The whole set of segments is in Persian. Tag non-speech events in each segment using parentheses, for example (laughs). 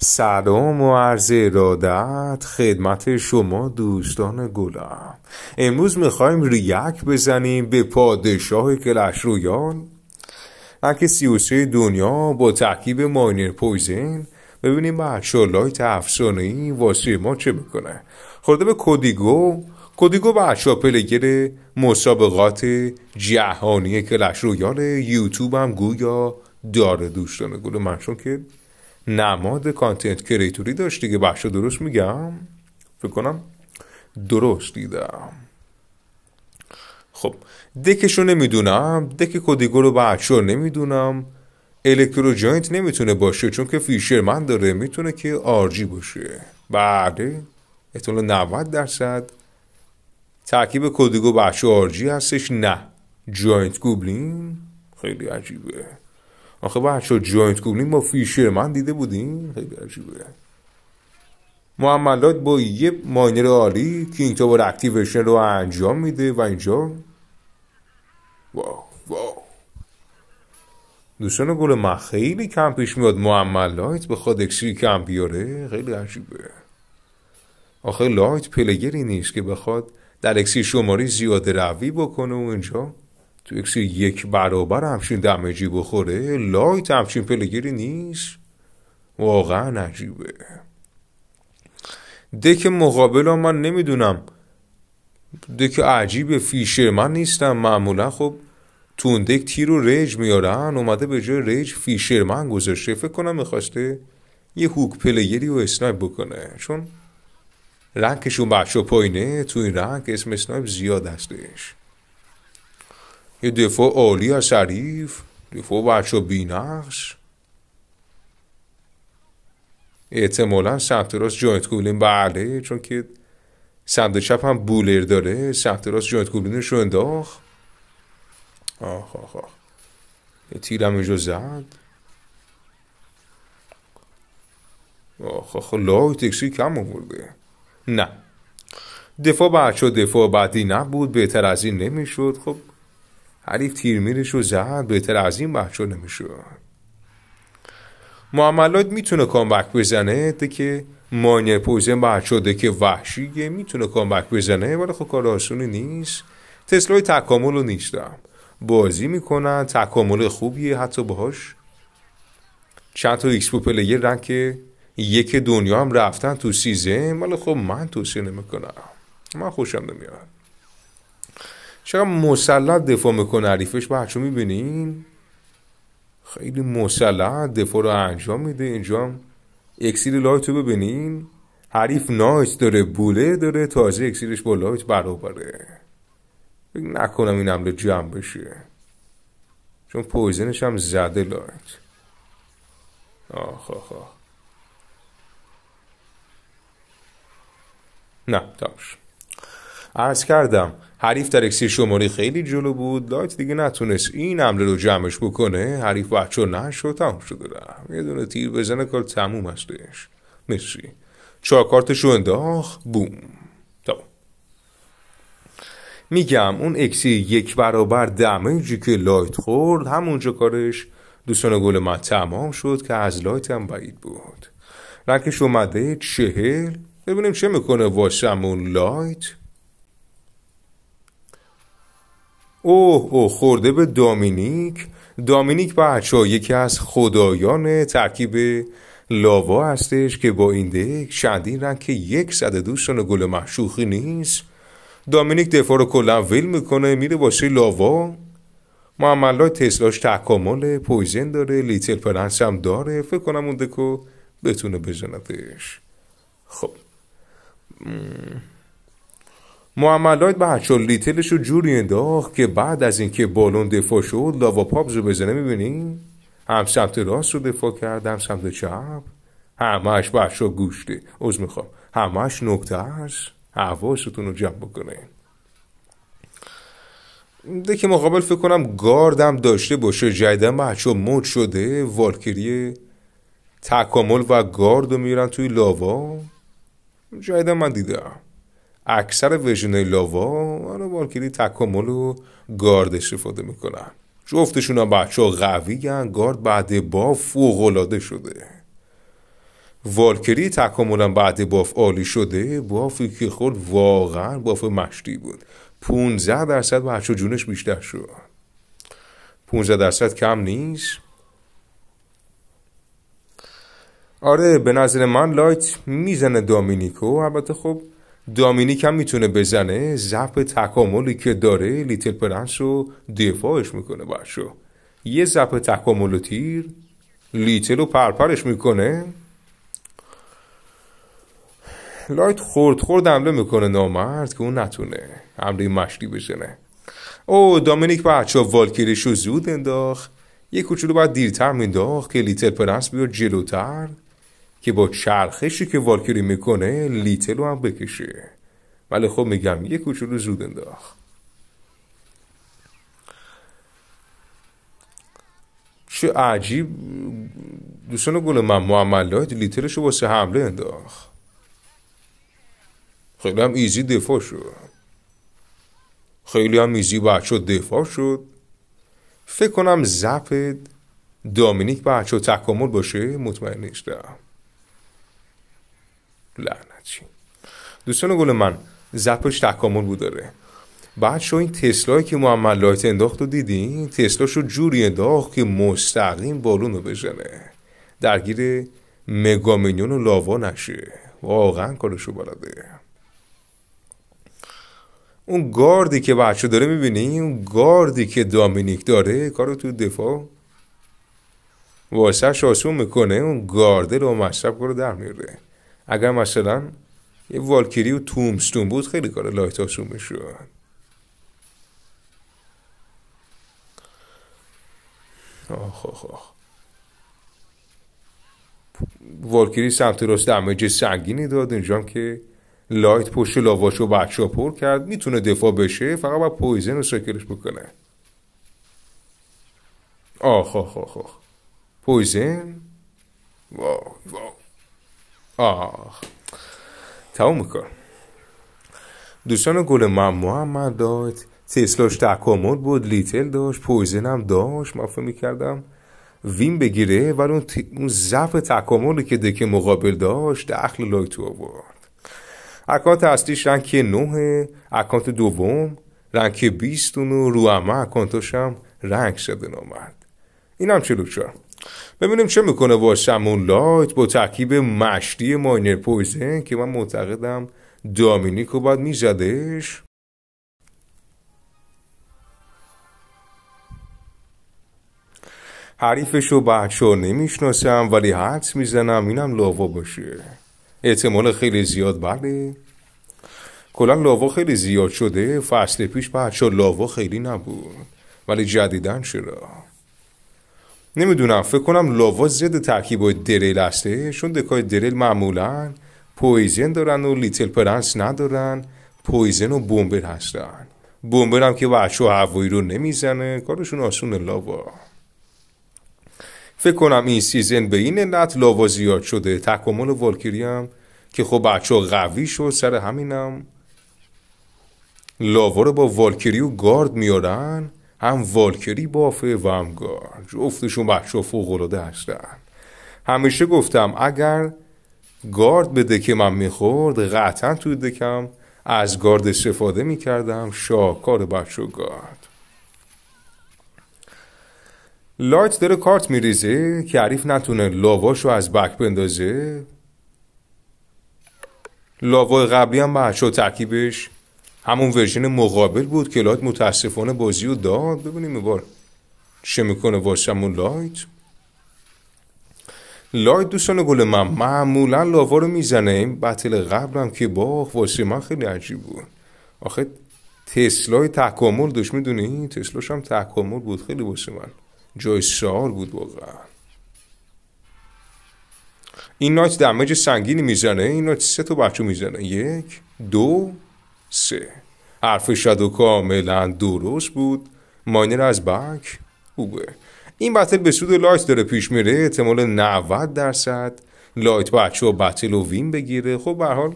سلام و عرض ارادت خدمت شما دوستان گلم امروز میخوایم ریاک بزنیم به پادشاه کلش رویان رنگ دنیا با تحکیب ماینر پویزن ببینیم بچه لایت افسانه واسه ما چه میکنه خورده به کودیگو کودیگو بچه پلگیر مسابقات جهانی کلش رویال یوتیوب هم گویا داره دوستان گل من که نماد کانتنت کریتوری داشت دیگه بخشا درست میگم فکر کنم درست دیدم خب رو نمیدونم دک کدیگو رو بچه نمیدونم الکترو جاینت نمیتونه باشه چون که فیشرمن داره میتونه که آرژی باشه بله احتمال 90 درصد ترکیب کودیگو بچه آرژی هستش نه جاینت گوبلین خیلی عجیبه آخه بچه جاینت کنیم با فیشر من دیده بودیم خیلی عجیبه معاملات با یه ماینر عالی که این بار اکتیویشن رو انجام میده و اینجا واو واو دوستان گل من خیلی کم پیش میاد لایت به خود اکسی کم بیاره خیلی عجیبه آخه لایت پلگری نیست که بخواد در اکسی شماری زیاده روی بکنه و اینجا تو سری یک برابر همچین دمجی بخوره لایت همچین پلگیری نیست واقعا عجیبه دک مقابل ها من نمیدونم دک عجیب فیشه من نیستم معمولا خب توندک تیر و ریج میارن اومده به جای ریج من گذاشته فکر کنم میخواسته یه هوک پلیری رو اسنایپ بکنه چون رنگشون بچه پایینه تو این رنگ اسم اسنایپ زیاد هستش یه دفاع عالی از شریف دفاع بچه بینقش اعتمالا سمت راست جانت گولین بله چون که سمت چپ هم بولر داره سمت راست جانت گولینش رو انداخت آخ آخ آخ یه اینجا زد آخ آخ لای تکسی کم آورده نه دفاع بچه دفاع بعدی نبود بهتر از این نمیشد خب حریف تیرمیرش رو زد بهتر از این محجور نمیشه. معاملات میتونه کامبک بزنه ده که مانه پوزه که وحشیه میتونه کامبک بزنه ولی خب کار آسونی نیست تسلای تکامل رو نیستم بازی میکنن تکامل خوبیه حتی باهاش چند تا ایکس پلیر رنگ یک دنیا هم رفتن تو سیزه ولی خب من توصیه نمیکنم من خوشم نمیاد چرا مسلط دفاع میکنه حریفش بچه میبینین خیلی مسلط دفاع رو انجام میده اینجا اکسیر لایت رو ببینین حریف نایت داره بوله داره تازه اکسیرش با لایت برابره نکنم این حمله جمع بشه چون پویزنش هم زده لایت آخ آخ آخ نه تاش عرض کردم حریف در اکسیر شماری خیلی جلو بود لایت دیگه نتونست این حمله رو جمعش بکنه حریف بچه نشد تمام شده رفت یه دونه تیر بزنه کار تموم هستش مرسی چهار کارتش رو انداخت بوم تمام میگم اون اکسی یک برابر دمجی که لایت خورد همونجا کارش دوستان گل من تمام شد که از لایت هم بعید بود رنگش اومده چهل ببینیم چه میکنه واسمون لایت اوه او خورده به دامینیک دامینیک بچه یکی از خدایان ترکیب لاوا هستش که با این دک چندین رنگ که یک صد دوستان گل محشوخی نیست دامینیک دفاع رو کلا ویل میکنه میره واسه لاوا معملای تسلاش تکامل پویزن داره لیتل پرنس هم داره فکر کنم اون دکو بتونه بزندش خب معملایت به لیتلش رو جوری انداخت که بعد از اینکه بالون دفاع شد لاوا پاپز رو بزنه میبینی هم سمت راست رو دفاع کرد هم سمت چپ همش ها گوشته از میخوام همش نکته هست حواستون رو جمع بکنین که مقابل فکر کنم گاردم داشته باشه جدیدن بچه مد شده والکری تکامل و گارد رو میرن توی لاوا جدیدن من دیدم اکثر ورژنای لاوا آره، والکری تکامل و گارد استفاده میکنن جفتشون هم بچه ها قوی گارد بعد باف فوقالعاده شده والکری تکاملا بعد باف عالی شده بافی که خود واقعا باف مشتی بود 15 درصد بچه جونش بیشتر شد 15 درصد کم نیست آره به نظر من لایت میزنه دامینیکو البته خب دامینیک هم میتونه بزنه ضرب تکاملی که داره لیتل پرنس رو دفاعش میکنه باشو یه ضرب تکامل و تیر لیتل رو پرپرش میکنه لایت خورد خورد حمله میکنه نامرد که اون نتونه حمله مشتی بزنه او دامینیک بچه والکیرش رو زود انداخت یه کوچولو باید دیرتر مینداخت که لیتل پرنس بیاد جلوتر که با چرخشی که والکری میکنه لیتلو هم بکشه ولی خب میگم یه کوچولو زود انداخت چه عجیب دوستان گل من محمد لیترش رو واسه حمله انداخت خیلی هم ایزی دفاع شد خیلی هم ایزی بچه دفاع شد فکر کنم زپ دامینیک بچه تکامل باشه مطمئن نیستم لعنتی دوستان گل من زپش تکامل بود داره بعد شو این تسلایی که محمد لایت انداخت رو دیدین تسلا شو جوری انداخت که مستقیم بالون رو بزنه درگیر مگامینیون و لاوا نشه واقعا کارشو بلده اون گاردی که بچه داره میبینی اون گاردی که دامینیک داره کارو تو دفاع واسه آسون میکنه اون گارده رو مصرف کارو در میره اگر مثلا یه والکیری و تومستون بود خیلی کار لایت آسون میشد آخ آخ آخ والکیری سمت راست دمج سنگینی داد هم که لایت پشت لاواش و بچه پر کرد میتونه دفاع بشه فقط با پویزن رو سکرش بکنه آخ آخ آخ آخ پویزن وای وای آه تموم میکن دوستان گل من محمد داد تسلاش تکامل بود لیتل داشت پویزن هم داشت من فکر میکردم وین بگیره ولی اون, اون ضعف تکاملی که دکه مقابل داشت دخل لایتو تو آورد اکانت اصلیش رنگ نوه اکانت دوم رنگ بیستون و رو همه اکانتاش رنگ شده آمد این هم چلوچار ببینیم چه میکنه با لایت با ترکیب مشتی ماینر پویزن که من معتقدم رو باید میزدش حریفش رو بچه نمیشناسم ولی حدس میزنم اینم لاوا باشه احتمال خیلی زیاد بله کلا لاوا خیلی زیاد شده فصل پیش بچه لاوا خیلی نبود ولی جدیدن شده نمیدونم فکر کنم لاوا ضد ترکیب دریل هسته چون دکای دریل معمولا پویزن دارن و لیتل پرنس ندارن پویزن و بومبر هستن بومبر هم که وحش و هوایی رو نمیزنه کارشون آسون لاوا فکر کنم این سیزن به این علت لاوا زیاد شده تکامل والکیری هم که خب بچه قوی شد سر همینم لاوا رو با والکیری و گارد میارن هم والکری بافه و هم گار جفتشون بچه فوقالعاده هستن همیشه گفتم اگر گارد به دکه من میخورد قطعا توی دکم از گارد استفاده میکردم شاکار بچه و گارد لایت داره کارت میریزه که عریف نتونه لاواشو از بک بندازه لاوای قبلی هم بچه و ترکیبش همون ورژن مقابل بود که لایت متاسفانه بازی رو داد ببینیم بار چه میکنه واسمون لایت لایت دوستان گل من معمولا لاوا رو میزنه این بتل قبلم که باخ واسه من خیلی عجیب بود آخه تسلای تکامل داشت میدونی تسلاش هم تکامل بود خیلی واسه من جای سار بود واقعا این نایت دمج سنگینی میزنه این نایت سه تا بچه میزنه یک دو سه حرف شادو کاملا درست بود ماینر از بک خوبه این بتل به سود لایت داره پیش میره احتمال 90 درصد لایت بچه و بتل و وین بگیره خب به حال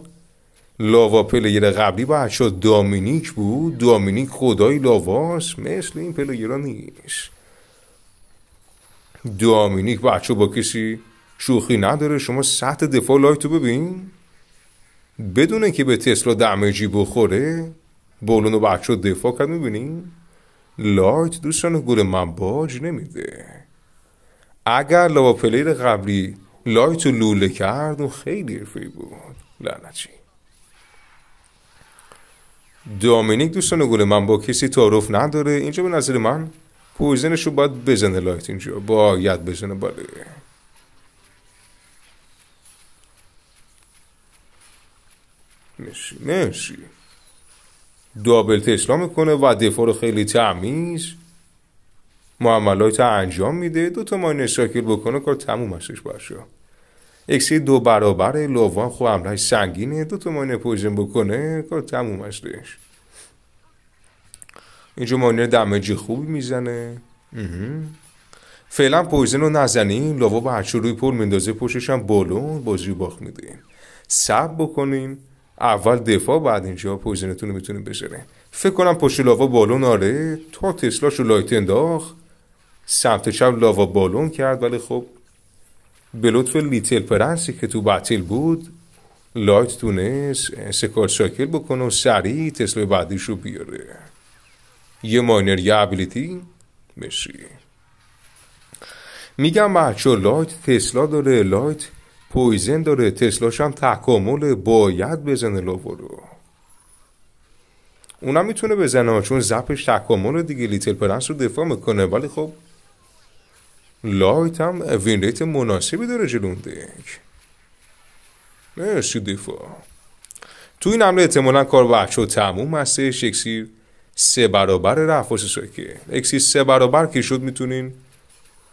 لاوا پلیر قبلی بچه دامینیک بود دامینیک خدای لاواست مثل این ها نیست دامینیک بچه با کسی شوخی نداره شما سطح دفاع رو ببین بدونه که به تسلا دمجی بخوره بولون و بچه دفاع کرد میبینی؟ لایت دوستان گل من باج نمیده اگر لوا پلیر قبلی لایت رو لوله کرد اون خیلی حرفی بود لعنتی دامینیک دوستان گل من با کسی تعارف نداره اینجا به نظر من پوزنش رو باید بزنه لایت اینجا باید بزنه بله مرسی مرسی دابل تسلا میکنه و دفاع رو خیلی تعمیز معاملات انجام میده دو تا ماین شاکل بکنه کار تمومشش باشه اکسی دو برابر لوان خوب عملش سنگینه دو تا ماین پوزن بکنه کار تموم دهش اینجا ماین دمجی خوب میزنه فعلا پوزن رو نزنین لوا به روی پر میندازه پشتش هم بالون بازی باخ میده سب بکنیم اول دفاع بعد اینجا پوزینتون رو میتونیم فکر کنم پشت لاوا بالون آره تا تسلاش رو لایت انداخت سمت چپ لاوا بالون کرد ولی خب به لطف لیتل پرنسی که تو بتل بود لایت تونست سکار ساکل بکنه و سریع تسلا بعدیش رو بیاره یه ماینر یه ابیلیتی مسی میگم بچه لایت تسلا داره لایت پویزن داره تسلاش هم تکامل باید بزنه رو اونم میتونه بزنه چون زپش تکامل دیگه لیتل پرنس رو دفاع میکنه ولی خب لایت هم ریت مناسبی داره جلون دک مرسی دفاع تو این حمله احتمالا کار و تموم هستش اکسیر سه برابر رفاس ساکه اکسیر سه برابر که شد میتونین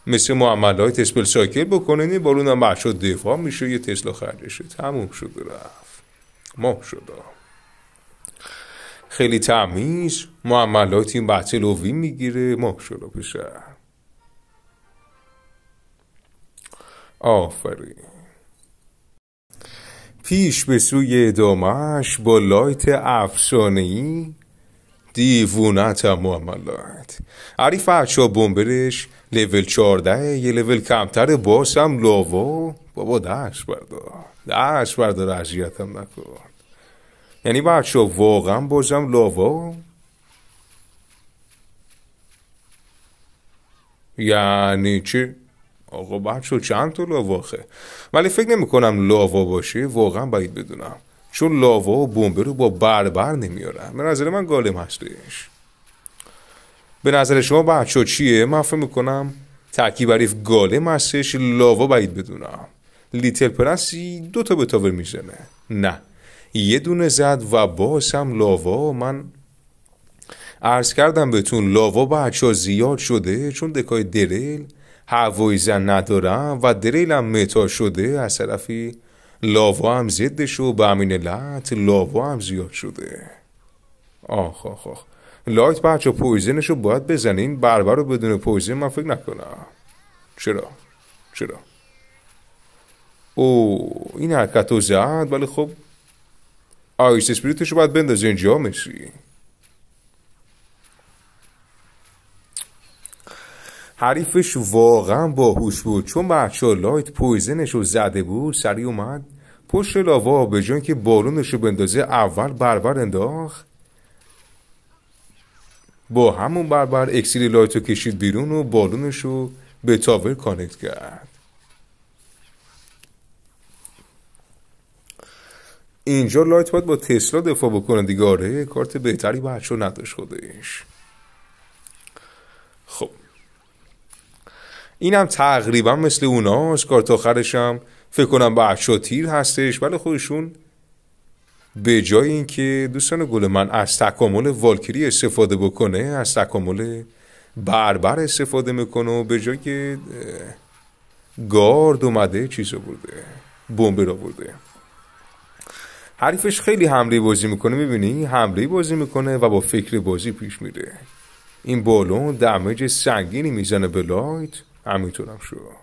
مثل معامله های تسپل سایکل بکنین بالون هم بچه دفاع میشه یه تسلا شد تموم شد رفت ماه شد خیلی تمیز معملات این بچه لوی میگیره ماه شده بشه آفرین پیش به سوی ادامهش با لایت ای، دیوونت هم محملات علی فرچا بومبرش لیول چارده یه لیول کمتر باسم لاوا بابا دهش بردار دهش بردار هم نکن یعنی بچه واقعا بازم لاوا یعنی چی؟ آقا بچه چند تا لاواخه ولی فکر نمی کنم لاوا باشه واقعا باید بدونم چون لاوا و بمب رو با بربر نمیارن به نظر من گالم هستش به نظر شما بچه چیه من میکنم ترکیب بریف گالم هستش لاوا باید بدونم لیتل پرنسی دو تا تاور میزنه نه یه دونه زد و باز هم لاوا من عرض کردم بهتون لاوا بچه ها زیاد شده چون دکای دریل هوای زن ندارم و دریل هم متا شده از طرفی لاوا هم زدش و به امین لط لاوا هم زیاد شده آخ آخ آخ لایت بچه پویزنش باید بزنین بربر رو بدون پویزن من فکر نکنم چرا؟ چرا؟ او این حرکت رو زد ولی خب آیس اسپریتش باید بندازه اینجا حریفش واقعا باهوش بود چون بچه لایت پویزنش رو زده بود سریع اومد پشت لاوا به جان که بالونش رو بندازه اول بربر انداخت با همون بربر اکسیر لایت رو کشید بیرون و بالونش رو به تاور کانکت کرد اینجا لایت باید با تسلا دفاع بکنه دیگه آره کارت بهتری بچه نداشت خودش خب اینم تقریبا مثل اوناست کارت فکر کنم با تیر هستش ولی خودشون به جای اینکه دوستان گل من از تکامل والکری استفاده بکنه از تکامل بربر استفاده میکنه و به جای گارد اومده چیز برده بمب را برده حریفش خیلی حمله بازی میکنه میبینی حمله بازی میکنه و با فکر بازی پیش میره این بالون دمج سنگینی میزنه به لایت همینطورم شد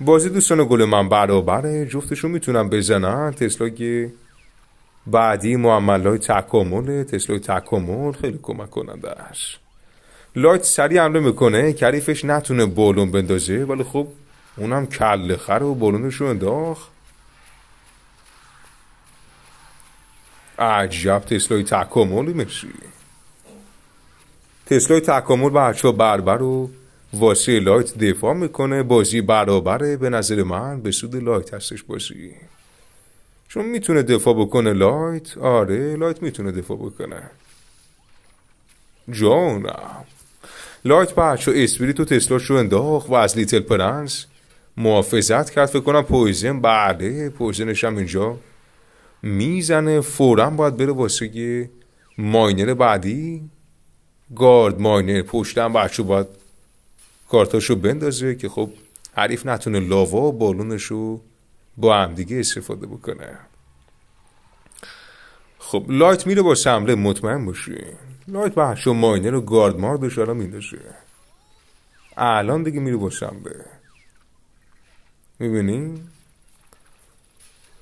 بازی دوستان گل من برابره جفتشون میتونم بزنن تسلای بعدی معمل های تکامل تسلای تکامل خیلی کمک کننده است لایت سریع حمله میکنه کریفش نتونه بالون بندازه ولی خب اونم کل خر و بالونش رو انداخت عجب تسلای تکامل میشی تسلای تکامل بچه بربر و واسه لایت دفاع میکنه بازی برابره به نظر من به سود لایت هستش بازی چون میتونه دفاع بکنه لایت آره لایت میتونه دفاع بکنه جانم لایت بچه اسپریت و تسلاش رو انداخت و از لیتل پرنس محافظت کرد فکر کنم پویزن بعده پویزنش هم اینجا میزنه فورا باید بره واسه ماینر بعدی گارد ماینر پشتم بچه باید کارتاشو بندازه که خب حریف نتونه لاوا و بالونشو با همدیگه استفاده بکنه خب لایت میره با سمله مطمئن باشی لایت بحش و رو و گارد ماردش الان میندازه الان دیگه میره با سمله میبینی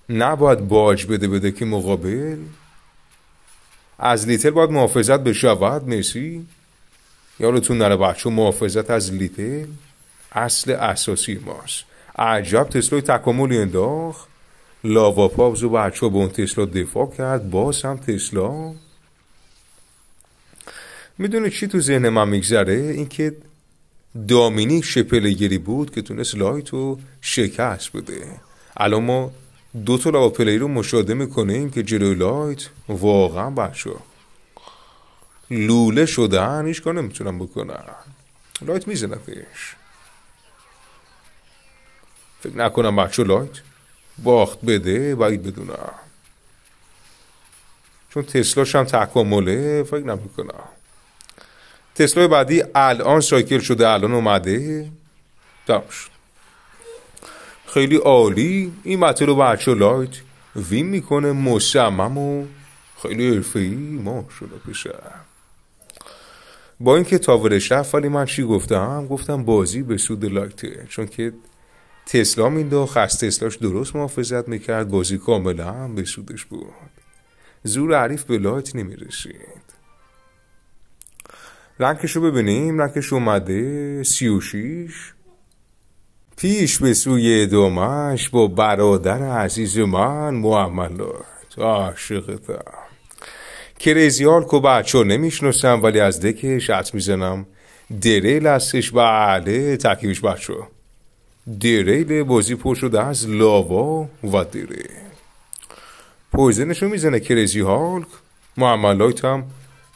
نباید باج بده بده که مقابل از لیتل باید محافظت بشود مرسی یادتون نره بچه محافظت از لیتل اصل اساسی ماست عجب تسلای تکاملی انداخت لاواپاوز و بچه به اون تسلا دفاع کرد باز هم تسلا میدونه چی تو ذهن من میگذره اینکه دامینی شپلگیری بود که تونست لایت رو شکست بده الان ما دو تا پلی رو مشاهده میکنیم که جلوی لایت واقعا بچه لوله شدن هیچ کار نمیتونم بکنم لایت پیش فکر نکنم بچه لایت باخت بده باید بدونم چون تسلاش هم تکامله فکر نمیکنم تسلا بعدی الان سایکل شده الان اومده تمام خیلی عالی این مطلب رو بچه لایت وین میکنه مصمم و خیلی عرفی ما شده پیشم با اینکه تاورش رفت ولی من چی گفتم هم گفتم بازی به سود لاکته چون که تسلا مینداخت از تسلاش درست محافظت میکرد بازی کاملا هم به سودش بود زور عریف به لایت نمیرسید رنگش رو ببینیم رنگش اومده سی و شیش پیش به سوی دومش با برادر عزیز من لایت عاشقتم کریزیال کو بچه نمیشناسم ولی از دکش عط میزنم دریل هستش بله تکیبش بچه دریل بازی پر شده از لاوا و دریل پویزنشو میزنه کریزی هالک محمد لایت هم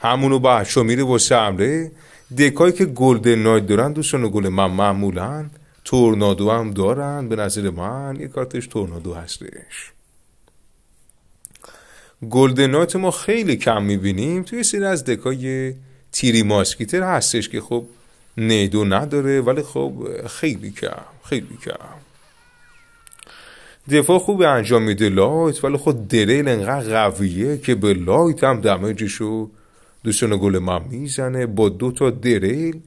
همونو بچه میره واسه حمله دکایی که گلدن نایت دارن دوستانو گل من معمولا تورنادو هم دارن به نظر من یک کارتش تورنادو هستش گلدنات ما خیلی کم میبینیم توی سری از دکای تیری ماسکیتر هستش که خب نیدو نداره ولی خب خیلی کم خیلی کم دفاع خوب انجام میده لایت ولی خود خب دریل انقدر قویه که به لایت هم دمجشو دوستان گل من میزنه با دو تا دریل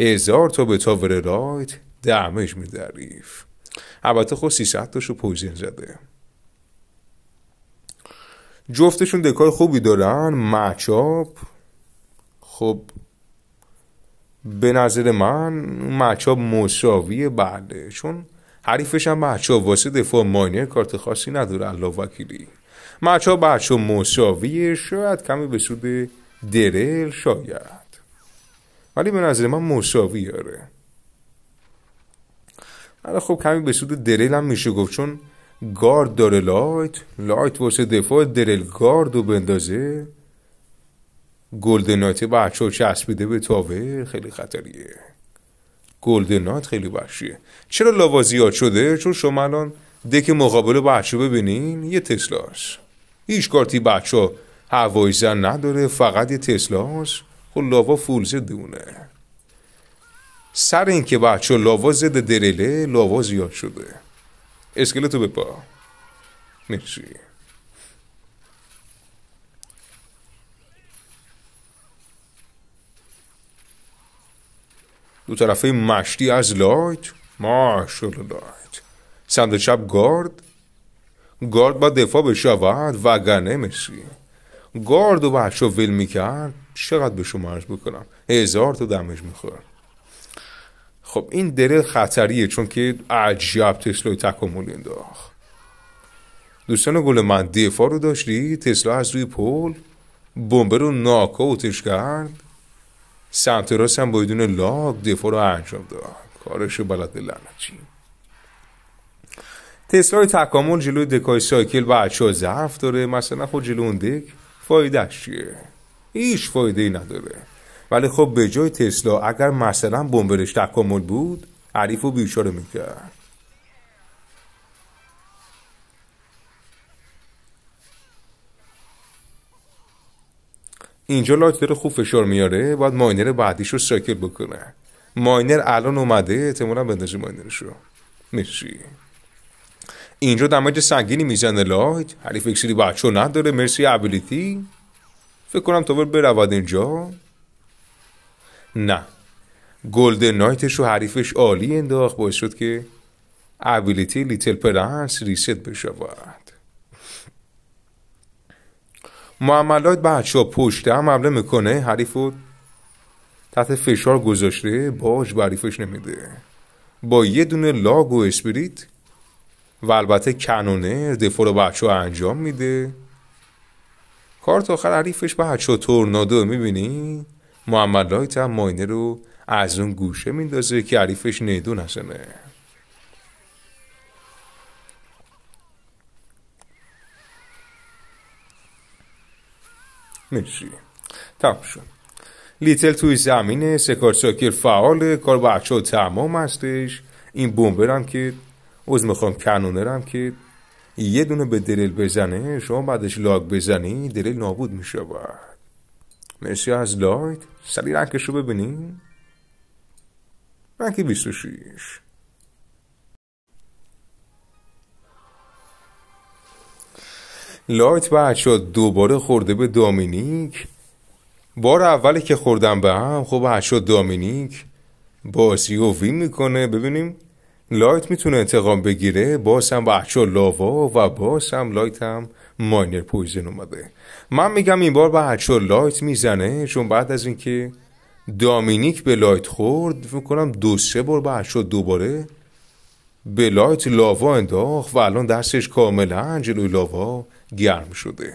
هزار تا به تاور رایت دمج میده البته خود خب 300 تاشو پوزین زده جفتشون دکار خوبی دارن مچاب خب به نظر من مچاب مساویه بله چون حریفش هم واسه دفاع ماینه کارت خاصی نداره الله وکیلی مچاب بچه مساویه شاید کمی به سود درل شاید ولی به نظر من مساوی آره, آره، خب کمی به سود درل هم میشه گفت چون گارد داره لایت لایت واسه دفاع درل گارد رو بندازه گلدنات بچه ها چسبیده به تاور خیلی خطریه گلدنات خیلی بخشیه چرا لاوا زیاد شده چون شما الان دک مقابل بچه ببینین یه تسلاس هیچ کارتی بچه ها زن نداره فقط یه تسلاس خب لاوا فول دونه سر اینکه بچه لاوا زده درله لاوا زیاد شده تو پا مرسی دو طرفه مشتی از لایت لایت سمت چپ گارد گارد با دفاع بشود وگرنه مرسی گارد و بچه ول میکرد چقدر به شما عرض بکنم هزار تو دمش میخورد خب این دره خطریه چون که عجیب تسلا تکامل انداخت دوستان گل من دفاع رو داشتی تسلا از روی پل بمبه رو اوتش کرد سمت راست هم بایدون لاگ دفاع رو انجام داد کارش بلد لعنتی تسلا تکامل جلوی دکای سایکل بچه ها ضعف داره مثلا خود جلو اون دک فایدهش چیه هیچ فایده ای نداره ولی خب به جای تسلا اگر مثلا بمبرش تکامل بود عریف و بیشاره میکرد اینجا لایت داره خوب فشار میاره باید ماینر بعدیش رو ساکل بکنه ماینر الان اومده اعتمالا بندازی ماینرش رو مرسی اینجا دمج سنگینی میزنه لایت حریف اکسیری بچه نداره مرسی ابیلیتی فکر کنم تا برود اینجا نه گلدن نایتش رو حریفش عالی انداخت باعث شد که ابیلیتی لیتل پرنس ریست بشود معاملات بچه ها پشت هم حمله میکنه حریف تحت فشار گذاشته باج بریفش نمیده با یه دونه لاگ و اسپریت و البته کنونه دفاع رو بچه ها انجام میده کارت آخر حریفش بچه ها تورنادو میبینی محمد لایت هم ماینه رو از اون گوشه میندازه که حریفش نیدون هستمه مرسی تمام شد لیتل توی زمینه سکار ساکر فعال کار بچه ها تمام هستش این بومبرم که از میخوام کنونرم که یه دونه به دریل بزنه شما بعدش لاگ بزنی دریل نابود میشه باید مرسی از لایت سری رنگش رو ببینیم رنگ 26 لایت بچه دوباره خورده به دامینیک بار اولی که خوردم به هم خب بچه دامینیک بازی و وین میکنه ببینیم لایت میتونه انتقام بگیره باز هم بحچه لاوا و باز هم لایت هم ماینر پویزن اومده من میگم این بار بحچه لایت میزنه چون بعد از اینکه دامینیک به لایت خورد میکنم دو سه بار بحچه دوباره به لایت لاوا انداخت و الان دستش کاملا جلوی لاوا گرم شده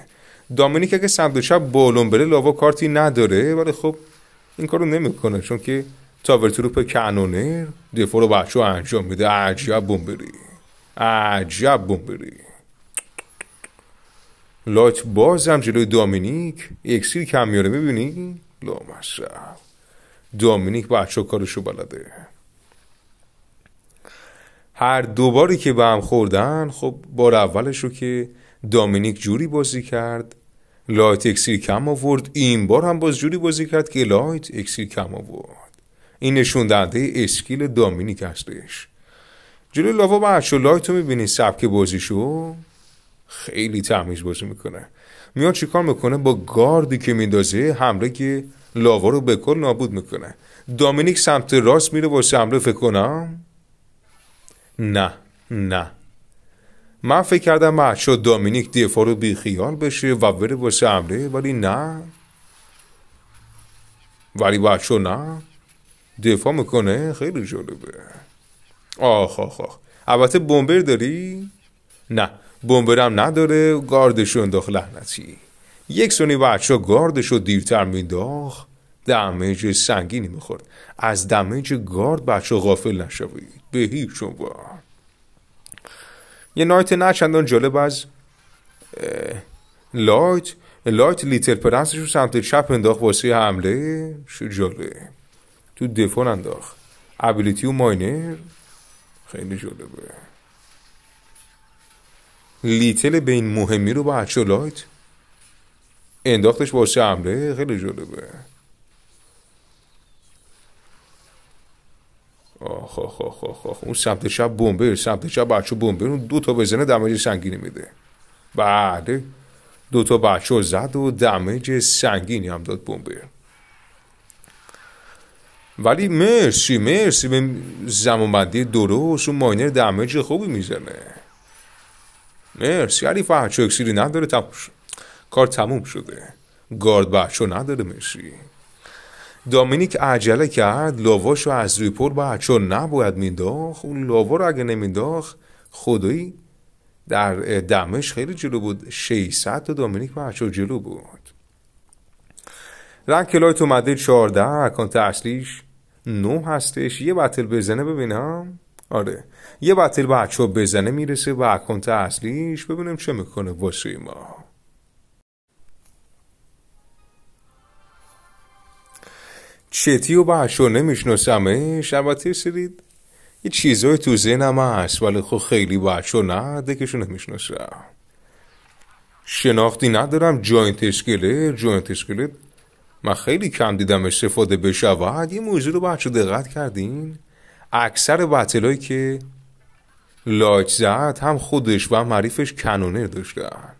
دامینیک اگه سمت و چپ بالون بره لاوا کارتی نداره ولی خب این کارو نمیکنه چون که تاورتروپ کنونیر دفاع رو بچه انجام میده عجب بری عجب بری لایت بازم جلوی دامینیک اکسیر کم میاره میبینی؟ لا دامینیک بچه کارشو بلده هر دوباری که به هم خوردن خب بار اولش رو که دامینیک جوری بازی کرد لایت اکسیر کم آورد این بار هم باز جوری بازی کرد که لایت اکسیر کم آورد این نشون دهنده اسکیل دامینیک هستش جلو لاوا با لایت تو میبینی سبک بازیشو خیلی تمیز بازی میکنه میان چیکار میکنه با گاردی که میندازه حمله که لاوا رو به کل نابود میکنه دامینیک سمت راست میره واسه حمله فکر کنم نه نه من فکر کردم بچه دامینیک دفاع رو بیخیال بشه و بره واسه حمله ولی نه ولی بچه نه دفاع میکنه خیلی جالبه آخ آخ آخ البته بمبر داری؟ نه بمبرم نداره گاردش انداخت لحنتی یک سونی بچه گاردش رو دیرتر مینداخت دمیج سنگینی میخورد از دمیج گارد بچه غافل نشوید به هیچ با یه نایت نه چندان جالب از لایت لایت لیتل پرنسش رو سمت چپ انداخت واسه حمله شو جالب تو دفاع انداخت ابیلیتی و ماینر خیلی جالبه لیتل بین مهمی رو با لایت انداختش با حمله خیلی جالبه آخ آخ آخ آخ, اون سمت شب بمبه سمت شب بچه اون دو تا بزنه دمج سنگینی میده بعد دو تا بچه زد و دمج سنگینی هم داد بمبه ولی مرسی مرسی به زمانبندی درست و ماینر دمیج خوبی میزنه مرسی علی چو اکسیری نداره تموم شد. کار تموم شده گارد بچو نداره مرسی دامینیک عجله کرد لاواش رو از روی پر بچو نباید مینداخت اون لاوا رو اگه نمینداخت خدایی در دمش خیلی جلو بود 600 تا دامینیک بچو جلو بود رنگ کلایت اومده 14 اکانت اصلیش نو هستش یه بتل بزنه ببینم آره یه بتل بچه ها بزنه میرسه و اکانت اصلیش ببینم چه میکنه واسه ما چتی و بحشو نمیشناسمش البته سرید؟ یه چیزای تو ذهنم هست ولی خب خیلی بحشو نه دکشو نمیشناسم شناختی ندارم جاینت اسکلت جاینت اسکلت من خیلی کم دیدم استفاده بشود یه موضوع رو بچه دقت کردین اکثر بطل که لاج زد هم خودش و هم حریفش کنونر داشتن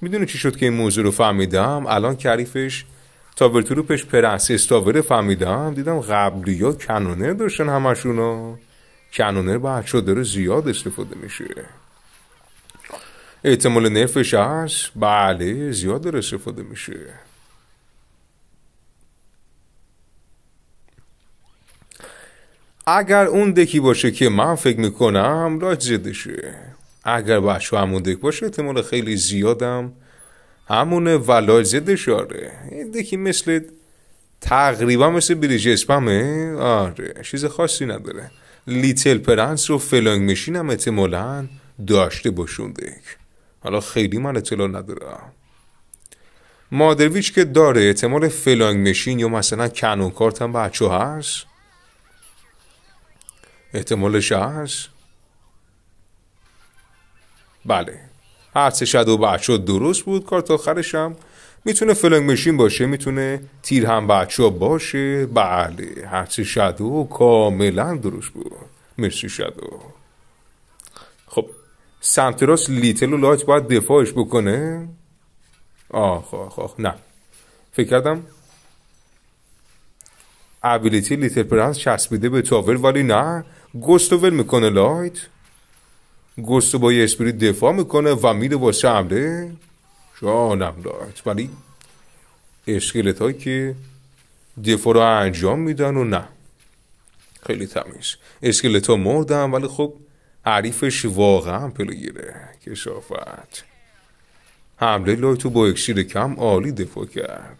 میدونی چی شد که این موضوع رو فهمیدم الان که حریفش تاور تروپش پرنسس فهمیدم دیدم قبلی ها کنونر داشتن همشون ها کنونر بچه داره زیاد استفاده میشه احتمال نرفش هست بله زیاد داره استفاده میشه اگر اون دکی باشه که من فکر میکنم راج شه اگر بچه همون دک باشه احتمال خیلی زیادم همونه و لاج این دکی مثل تقریبا مثل بریج اسپمه آره چیز خاصی نداره لیتل پرنس رو فلانگ مشین هم احتمالا داشته باشون دک حالا خیلی من اطلاع ندارم مادرویچ که داره احتمال فلانگ مشین یا مثلا کنون کارت هم بچه هست احتمالش هست بله سه شد و شد درست بود کارت آخرش هم میتونه فلنگ مشین باشه میتونه تیر هم بچه باشه بله شد و کاملا درست بود مرسی شدو خب سمت راست لیتل و لایت باید دفاعش بکنه آخ آخ آخ نه فکر کردم ابیلیتی لیتل پرنس چسبیده به تاور ولی نه گستو ول میکنه لایت گستو با یه اسپریت دفاع میکنه و میره واسه حمله جانم لایت ولی اسکلت هایی که دفاع رو انجام میدن و نه خیلی تمیز اسکلت ها مردن ولی خب عریفش واقعا که کشافت حمله لایتو با اکسیر کم عالی دفاع کرد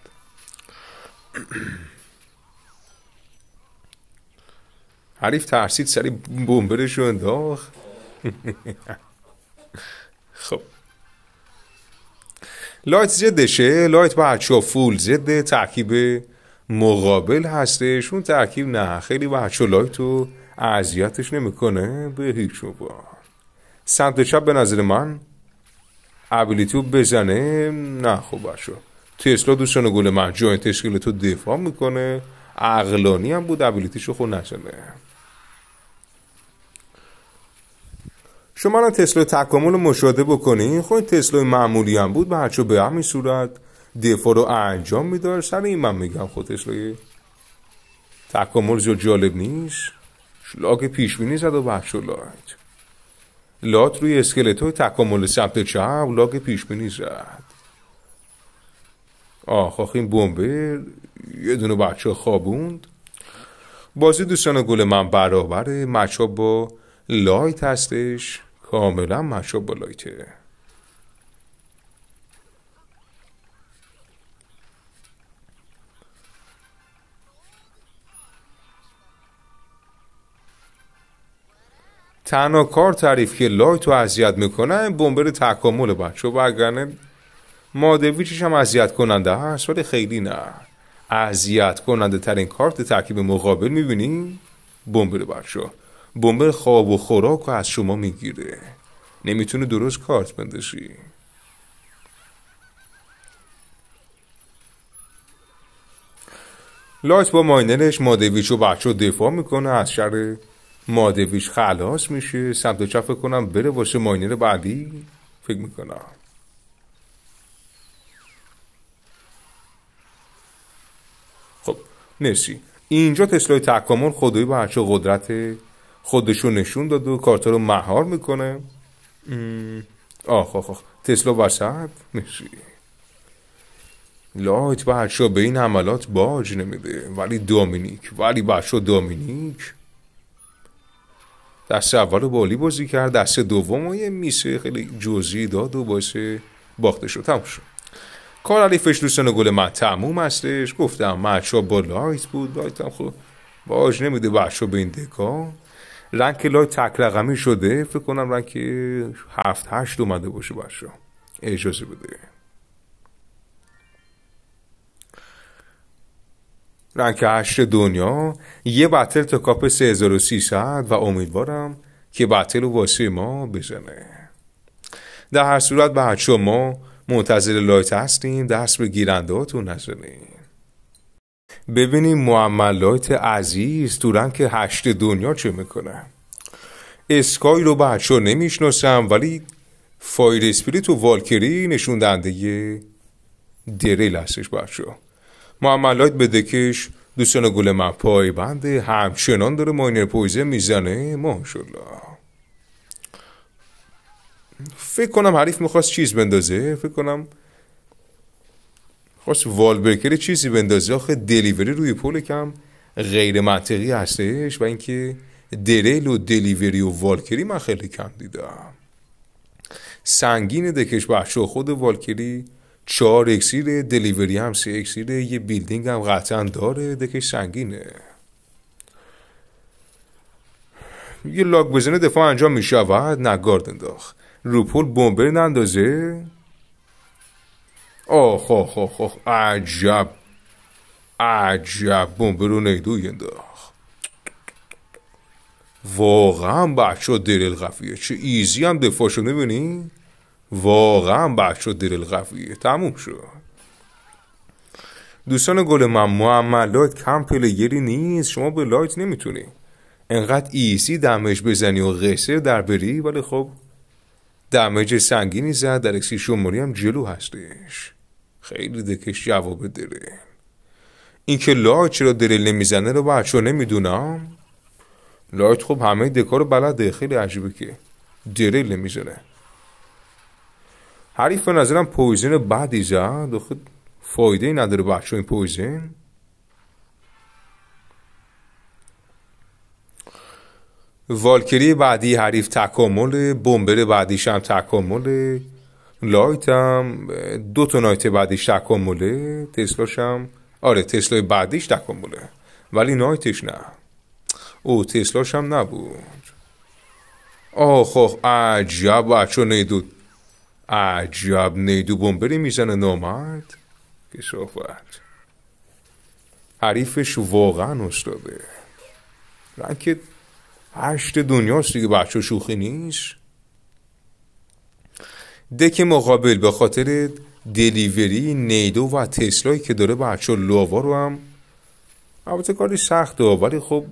حریف ترسید سری بومبرش رو انداخت (laughs) خب لایت زدشه لایت بچه فول زده ترکیب مقابل هستش اون ترکیب نه خیلی بچه لایت رو اذیتش نمیکنه به هیچ با سمت چپ به نظر من رو بزنه نه خب بچه تسلا دوستان گل من جاین تشکیل تو دفاع میکنه عقلانی هم بود رو خود نزنه شما الان تسلا تکامل رو مشاهده بکنین خود خب این تسلا معمولی هم بود به هرچو به همین صورت دفاع رو انجام میدار سر این من میگم خود خب تسلای تکامل زیاد جالب نیست پیش بینی زد و بخش لات لات روی اسکلت های تکامل سمت چپ لاک پیشبینی زد آخ آخ این بومبر یه دونه بچه خوابوند بازی دوستان گل من برابره مچه با لایت هستش کاملا مشروب با لایته تنها کار تعریف که لایت رو اذیت میکنه بمبر تکامل بچه و اگرنه مادویچش هم اذیت کننده هست ولی خیلی نه اذیت کننده ترین کارت ترکیب مقابل میبینی بمبر بچه بمب خواب و خوراک رو از شما میگیره نمیتونه درست کارت بندشی لایت با ماینرش مادویچ و بچه رو دفاع میکنه از شر مادویش خلاص میشه سمت و کنم بره واسه ماینر بعدی فکر میکنم خب مرسی اینجا تسلای تکامل خدایی بچه قدرت خودشو نشون داد و کارتا رو مهار میکنه آخ آخ آخ تسلا وسط میشی لایت بچه به این عملات باج نمیده ولی دامینیک ولی بچه دامینیک دست اول بالی بازی کرد دست دوم یه میسه خیلی جزئی داد و باعث باخته شد تموم شد کار علی فشلوسن گل من تموم هستش گفتم مچا با لایت بود لایت هم خب باج نمیده بچه به این دکا رنگ لای تک شده فکر کنم رنگ هفت هشت اومده باشه باشه اجازه بده رنگ هشت دنیا یه بطل تا کاپ 3300 و امیدوارم که بطل واسه ما بزنه در هر صورت بعد ما منتظر لایت هستیم دست به هاتون نزنیم ببینیم معملات عزیز تو رنگ هشت دنیا چه میکنه اسکای رو بچه نمیشناسم ولی فایر اسپریت و والکری نشون دهنده دریل هستش بچه معملات دکش دوستان گل من بنده همچنان داره ماینر پویزه میزنه ماشاءالله فکر کنم حریف میخواست چیز بندازه فکر کنم خواست والبرکر چیزی بندازی آخه دلیوری روی پل کم غیر منطقی هستش و اینکه دریل و دلیوری و والکری من خیلی کم دیدم سنگین دکش بخش خود والکری چهار اکسیر دلیوری هم سه اکسیر یه بیلدینگ هم قطعا داره دکش سنگینه یه لاک بزنه دفاع انجام میشه شود نگارد انداخت روپول بومبر نندازه اوه اوه اوه اوه عجب عجب بوم رو نیدوی انداخت واقعا بچه دلیل قفیه چه ایزی هم دفاشو نبینی واقعا بچه دلیل قفیه تموم شد دوستان گل من محمد لایت کم پلیگری نیست شما به لایت نمیتونی انقدر ایزی دمج بزنی و قصه در بری ولی خب دمج سنگینی زد در اکسی شماری هم جلو هستش خیلی دکش جواب داره اینکه لایت چرا دریل نمیزنه رو بچه نمیدونم لایت خب همه دکار رو بلده خیلی عجیبه که دریل نمیزنه حریف به نظرم پویزین بعدی زد خود فایده نداره بچه این پویزین والکری بعدی حریف تکامل بمبر بعدیش هم تکامل لایت هم دو تا نایت بعدیش تکامله تسلاش هم آره تسلای بعدیش تکامله ولی نایتش نه او تسلاش هم نبود آخ خب، آخ عجب بچه نیدو عجب نیدو بمبری میزنه نامد که صحبت حریفش واقعا استاده رنگ هشت دنیاست دیگه بچه شوخی نیست دک مقابل به خاطر دلیوری نیدو و تسلایی که داره بچه لووا رو هم البته کاری سخته ولی خب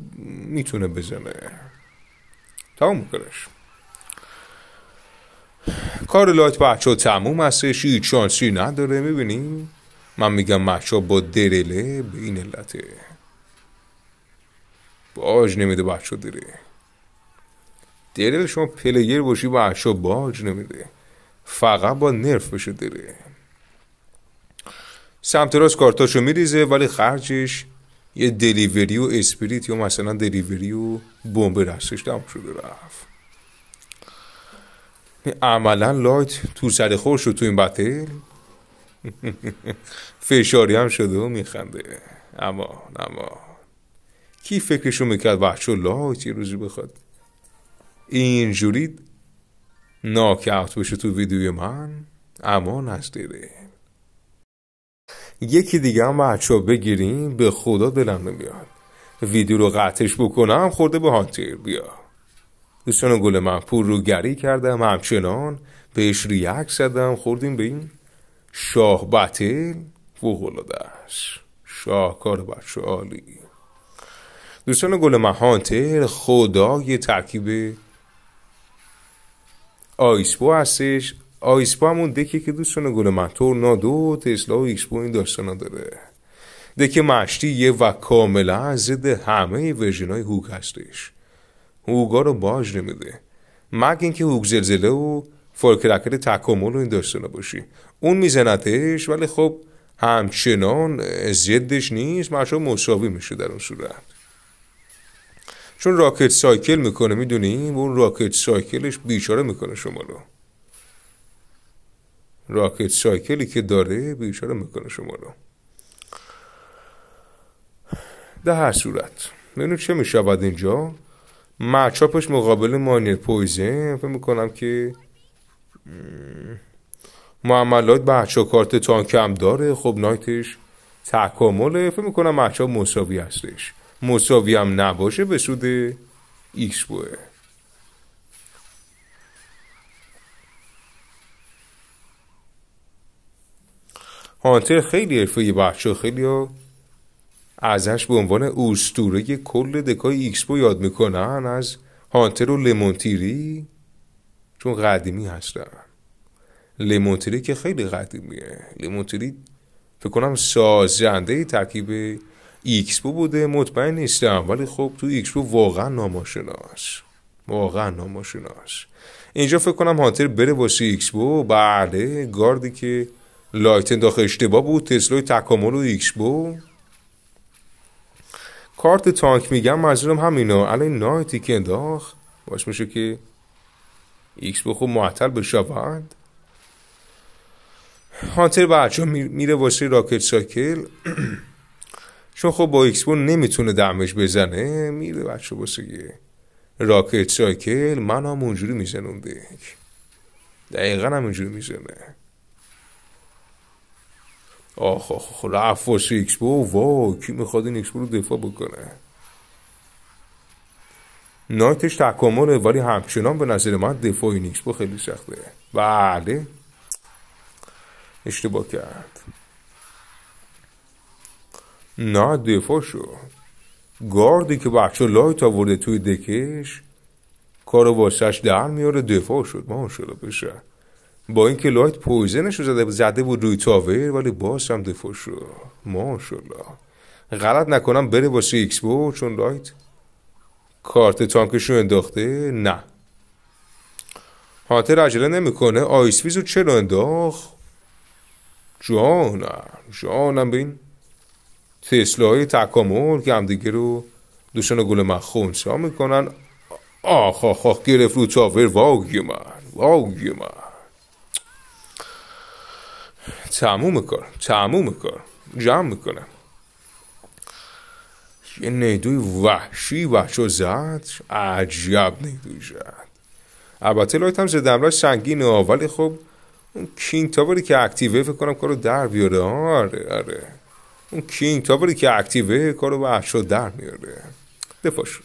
میتونه بزنه تمام میکنش کار لایت بچه تموم هستش هیچ چانسی نداره میبینی من میگم محشا با درله به این علته باج نمیده بچه دره درل شما پلیر باشی بچه باج نمیده فقط با نرف بشو داره سمت راست کارتاشو میریزه ولی خرجش یه دلیوری و اسپریت یا مثلا دلیوری و بمب رستش دم شده رفت عملا لایت تو سر خور شد تو این بتل (laughs) فشاری هم شده و میخنده اما اما کی فکرشو میکرد بچه لایت یه روزی بخواد اینجوری ناکت بشه تو ویدیوی من امان از دیده یکی دیگه هم بچه بگیریم به خدا دلم نمیاد ویدیو رو قطعش بکنم خورده به هانتر بیا دوستان گل پور رو گری کردم همچنان بهش ریاک زدم خوردیم به این شاه بطل شاه شاهکار بچه عالی دوستان گل هانتر خدای ترکیب آیسپو هستش آیسپو همون دکی که دوستان گل مطور نادو تسلا و ایسپو این داستانا داره مشتی یه و کاملا ضد همه ورژن های هوک هستش هوگا رو باج نمیده مگه اینکه هوک زلزله و فولکرکر تکامل و این داستانا باشی اون میزنتش ولی خب همچنان ضدش نیست مشا مساوی میشه در اون صورت چون راکت سایکل میکنه میدونی اون راکت سایکلش بیچاره میکنه شما رو راکت سایکلی که داره بیچاره میکنه شما رو در هر صورت منو چه میشود اینجا مچاپش مقابل مانیر پویزن فکر میکنم که معاملات بچا کارت تانک هم داره خب نایتش تکامله فکر میکنم مچاپ مساوی هستش مساوی هم نباشه به سود ایکس هانتر خیلی حرفه بچه خیلی ها ازش به عنوان اوستوره کل دکای ایکس یاد میکنن از هانتر و لمونتیری چون قدیمی هستن لمونتیری که خیلی قدیمیه لمونتیری فکر کنم سازنده ترکیب ایکسپو بوده مطمئن نیستم ولی خب تو ایکسپو واقعا ناماشناس واقعا ناماشناس اینجا فکر کنم هانتر بره واسه بو بله گاردی که لایت داخل اشتباه بود تسلای تکامل و ایکسپو کارت تانک میگم منظورم همینا الان نایتی که انداخت باش میشه که ایکس بو خوب معطل بشوند هانتر بچه میره واسه راکت ساکل (clears throat) چون خب با اکسپو نمیتونه دمش بزنه میره بچه بسیگه راکت سایکل من هم اونجوری اون دیگه دقیقا هم اونجوری میزنه آخ آخ رفت واسه اکسپو وای کی میخواد این اکسپو رو دفاع بکنه نایتش تکامله ولی همچنان به نظر من دفاع این اکسپو خیلی سخته بله اشتباه کرد نه دفاع شو گاردی که بچه لایت ورده توی دکش کار واسهش در میاره دفاع شد ماشاءالله بشه با اینکه لایت پویزنش رو زده, زده بود روی تاور ولی باز هم دفاع شد ماشاءالله غلط نکنم بره واسه ایکس بو چون لایت کارت تانکش رو انداخته نه خاطر عجله نمیکنه آیسویز رو چرا انداخت جانم جانم بین تسلاهای های تکامل که همدیگه رو دوشن گل من خونسا میکنن آخ آخ آخ گرفت رو تاور واگی من واگی من تموم کار تموم کار جمع میکنم یه نیدوی وحشی و زد عجب نیدوی زد البته لایت هم زدم سنگینه ولی خب اون کینگ تاوری که اکتیوه فکر کنم کارو در بیاره آره آره اون کینگ تاوری که اکتیوه کارو به احشا در میاره دفاع شد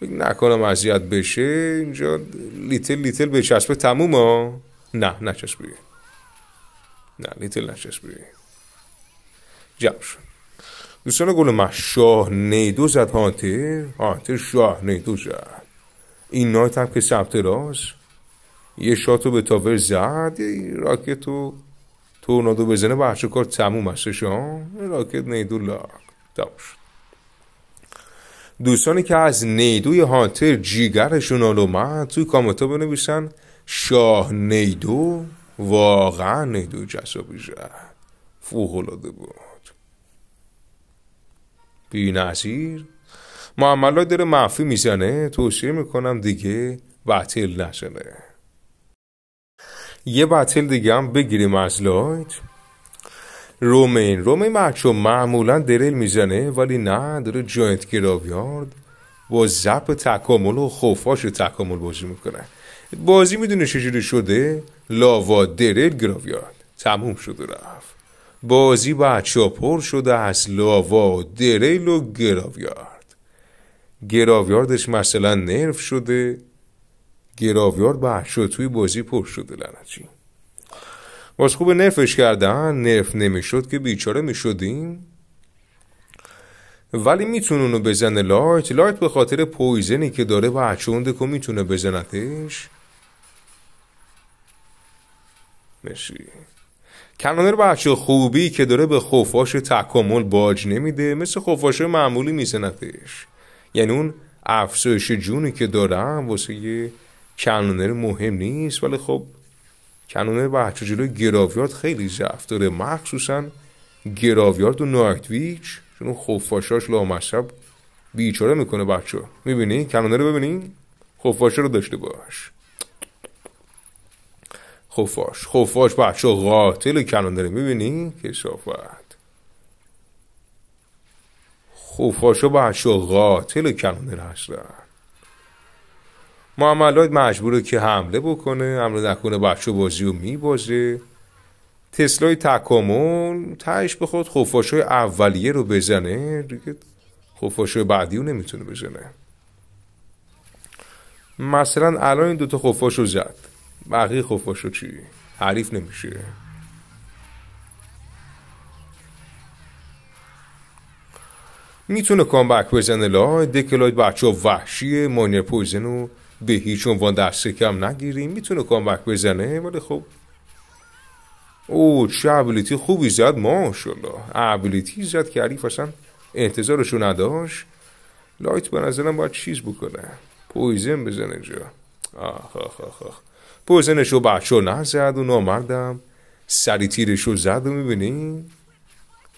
فکر نکنم اذیت بشه اینجا لیتل لیتل به چسبه تموم ها نه نه چسبه نه لیتل نه چسبه جمع شد دوستان گل من شاه نیدو زد هانتر هانتر شاه نیدو زد این نایت هم که سمت راست یه شاتو به تاور زد یه راکتو نادو بزنه کار تموم هستش راکت نیدو لاک دوستانی که از نیدوی هانتر جیگرشون آلومد توی کامتا بنویسن شاه نیدو واقعا نیدو جسابی زد فوقالعاده بود بینظیر معاملات داره منفی میزنه توصیه میکنم دیگه باطل نشنه یه بتل دیگه هم بگیریم از لایت رومین رومین بچه معمولا دریل میزنه ولی نه داره جوینت گراویارد با زب تکامل و خوفاش تکامل بازی میکنه بازی میدونه چجوری شده لاوا دریل گراویارد تموم شده رفت بازی بچه پر شده از لاوا دریل و گراویارد گراویاردش مثلا نرف شده گراویار به شد توی بازی پر شده لعنتی باز خوب نرفش کردن نرف نمیشد که بیچاره میشدیم ولی میتونه اونو بزنه لایت لایت به خاطر پویزنی که داره و اچونده که میتونه بزنتش مرسی کنانر بچه خوبی که داره به خوفاش تکامل باج نمیده مثل خوفاش معمولی میزنتش یعنی اون افزایش جونی که دارم واسه یه کنونر مهم نیست ولی خب کنونر و جلوی گراویارد خیلی ضعف داره مخصوصا گراویارد و نایتویچ چون خفاشاش لامصب بیچاره میکنه بچه میبینی کنونر رو ببینی خفاشا رو داشته باش خفاش خفاش بچه قاتل کنونر میبینی کسافت خفاشا بچه قاتل کنونر هستن محمد مجبوره که حمله بکنه حمله نکنه بچه بازی و میبازه تسلای تکامل تهش بخواد های اولیه رو بزنه دیگه های بعدی رو نمیتونه بزنه مثلا الان این دوتا خفاش رو زد بقیه خفاش رو چی؟ حریف نمیشه میتونه کامبک بزنه لای، دکلاید بچه ها وحشیه مانیر پویزن به هیچ عنوان دست کم نگیریم میتونه کامبک بزنه ولی خب او چه ابیلیتی خوبی زد ماشاءالله ابیلیتی زد که حریف اصلا انتظارشو نداشت لایت به نظرم باید چیز بکنه پویزن بزنه جا آخ آخ آخ آخ پویزنشو بچه نزد و نامردم سری تیرشو زد و میبینی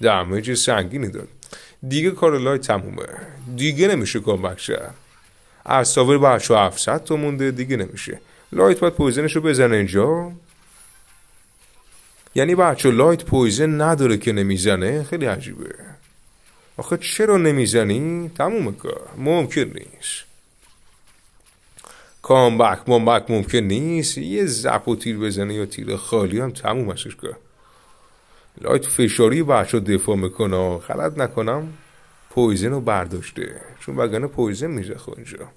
دمج سنگینی داد دیگه کار لایت تمومه دیگه نمیشه کامبک شد اصابه با 700 تا مونده دیگه نمیشه لایت باید پویزنش رو بزنه اینجا یعنی بچه لایت پویزن نداره که نمیزنه خیلی عجیبه آخه چرا نمیزنی؟ تموم کار ممکن نیست کامبک مامبک ممکن نیست یه زپ و تیر بزنه یا تیر خالی هم تمومشش کار لایت فشاری بچه دفاع میکنه غلط نکنم پویزن رو برداشته چون وگرنه پویزن میره خب اینجا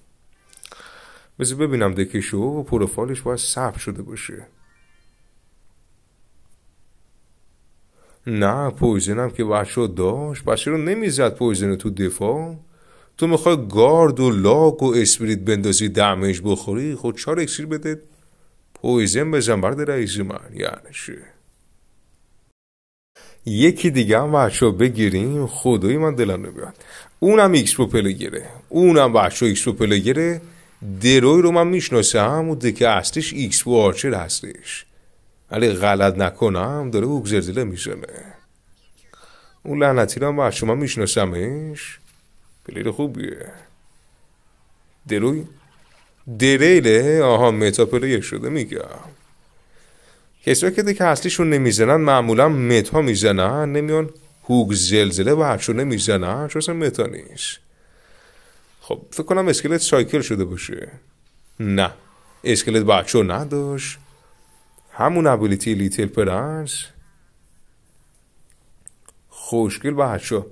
بذار ببینم دکشو و پروفایلش باید ثبت شده باشه نه پویزن هم که بچه داشت بچه رو نمیزد پویزن تو دفاع تو میخوای گارد و لاک و اسپریت بندازی دمش بخوری خود خب چهار اکسیر بده پویزن بزن برد رئیس من یعنی یکی دیگه هم بچه بگیریم خدای من دلم بیاد. اونم ایکس پلی گیره. اونم بچه ایکس پلی گیره. دروی رو من میشناسم و دکه اصلش ایکس و آرچر هستش ولی غلط نکنم داره گزرزله میزنه اون لعنتی رو هم بچه من میشناسمش پلیر خوبیه دروی دریله آها متا شده میگم کسایی که دیگه اصلیشون نمیزنن معمولا متا میزنن نمیان هوگ زلزله و هرچونه نمیزنن چون متا نیست خب فکر کنم اسکلت سایکل شده باشه نه اسکلت بچه نداشت همون ابیلیتی لیتل پرنس خوشگل خب، بچه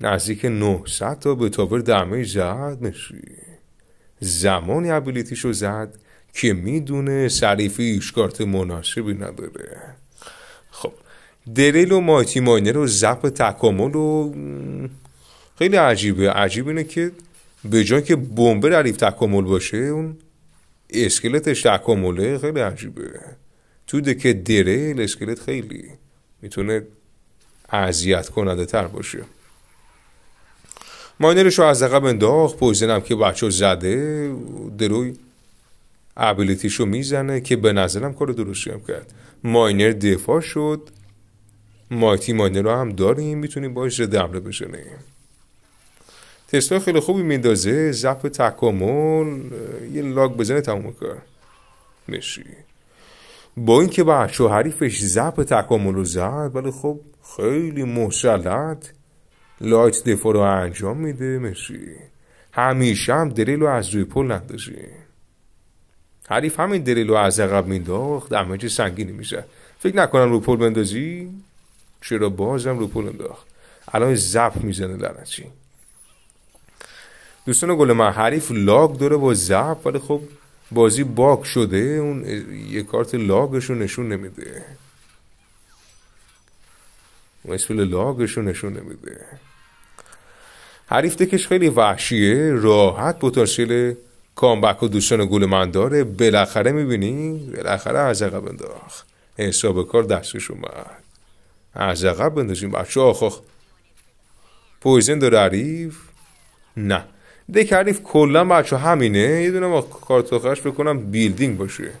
نزدیک 900 تا به تاور دمه زد نشی زمانی ابیلیتیشو زد که میدونه شریفی کارت مناسبی نداره خب دریل و مایتی ماینر رو زب تکامل و خیلی عجیبه عجیب اینه که به جای که بمبه ردیف تکامل باشه اون اسکلتش تکامله خیلی عجیبه تو که دریل اسکلت خیلی میتونه اذیت کننده تر باشه ماینرش رو از عقب انداخت پوزنم که بچه زده دروی رو میزنه که به نظرم کار درستی هم کرد ماینر دفاع شد مایتی ماینر رو هم داریم میتونیم باش ضد حمله بشنیم تستا خیلی خوبی میندازه ضعف تکامل یه لاگ بزنه تموم کار میشی با اینکه که شوهریفش حریفش ضعف تکامل رو زد ولی خب خیلی مسلط لایت دفاع رو انجام میده مشی همیشه هم دریل رو از روی پل نداشیم حریف همین رو از عقب مینداخت همه سنگینی میشه فکر نکنم رو پل بندازی چرا بازم رو پل انداخت الان زف میزنه لعنتی دوستان گل من حریف لاگ داره با زف ولی خب بازی باک شده اون یه کارت لاگش نشون نمیده اون اسپل نشون نمیده حریف دکش خیلی وحشیه راحت پتانسیل کامبک و دوستان گول من داره بالاخره میبینی بالاخره اقب انداخت حساب کار دستش اومد اقب بنداشیم بچه آخ آخ پویزن داره عریف نه دیگه عریف کلا بچه همینه یه دونه ما بکنم بیلدینگ باشه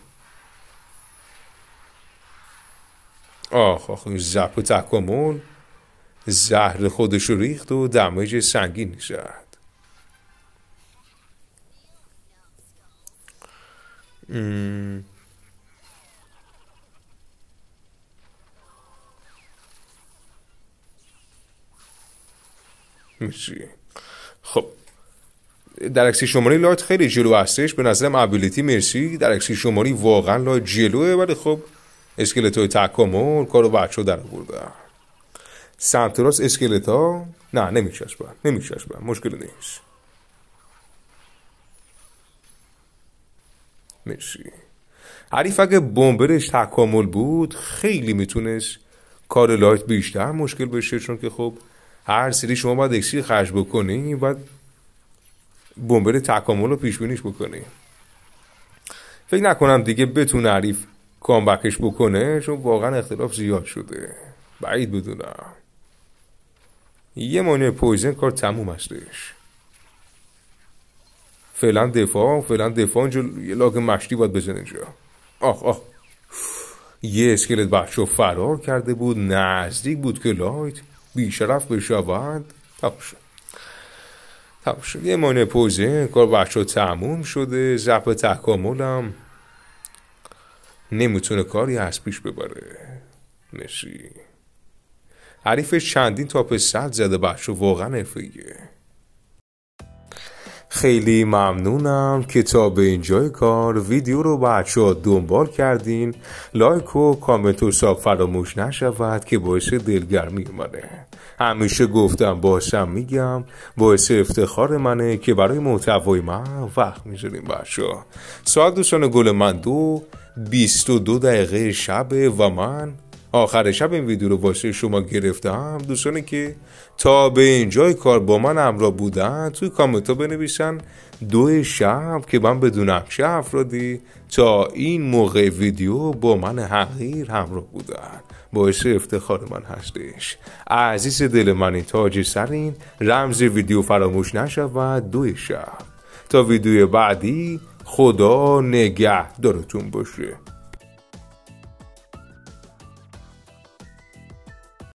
آخ آخ این زپ تکامل زهر خودش ریخت و دمج سنگین نشد خب در اکسی شماری لایت خیلی جلو هستش به نظرم ابیلیتی مرسی در اکسی شماری واقعا لایت جلوه ولی خب اسکلت های تکامل کارو بچه در برده سمت راست اسکلت ها نه نمیشهش با مشکل نیست مرسی حریف اگه بمبرش تکامل بود خیلی میتونست کار لایت بیشتر مشکل بشه چون که خب هر سری شما باید اکسی خرج بکنی باید بمبر تکامل رو پیش بکنی فکر نکنم دیگه بتونه حریف کامبکش بکنه چون واقعا اختلاف زیاد شده بعید بدونم یه مانع پویزن کار تموم هستش فعلا دفاع فعلا دفاع اینجا یه لاک مشتی باید بزن اینجا آخ آخ یه اسکلت بچه فرار کرده بود نزدیک بود که لایت بیشرف بشود تمام شد تابش شد یه مانه پوزه کار بچه تموم شده زب تکاملم نمیتونه کاری از پیش ببره مرسی حریفش چندین تا پسد زده بچه واقعا افیه. خیلی ممنونم که تا به اینجای کار ویدیو رو بچه ها دنبال کردین لایک و کامنت و ساب فراموش نشود که باعث دلگرمی منه همیشه گفتم باشم میگم باعث افتخار منه که برای محتوای من وقت میذاریم بچه ها ساعت دوستان گل من دو 22 دقیقه شبه و من آخر شب این ویدیو رو واسه شما گرفتم دوستانی که تا به اینجای کار با من همراه بودن توی کامنت ها بنویسن دو شب که من بدونم چه افرادی تا این موقع ویدیو با من حقیر همراه بودن باعث افتخار من هستش عزیز دل من تاج سرین رمز ویدیو فراموش و دو شب تا ویدیو بعدی خدا نگه دارتون باشه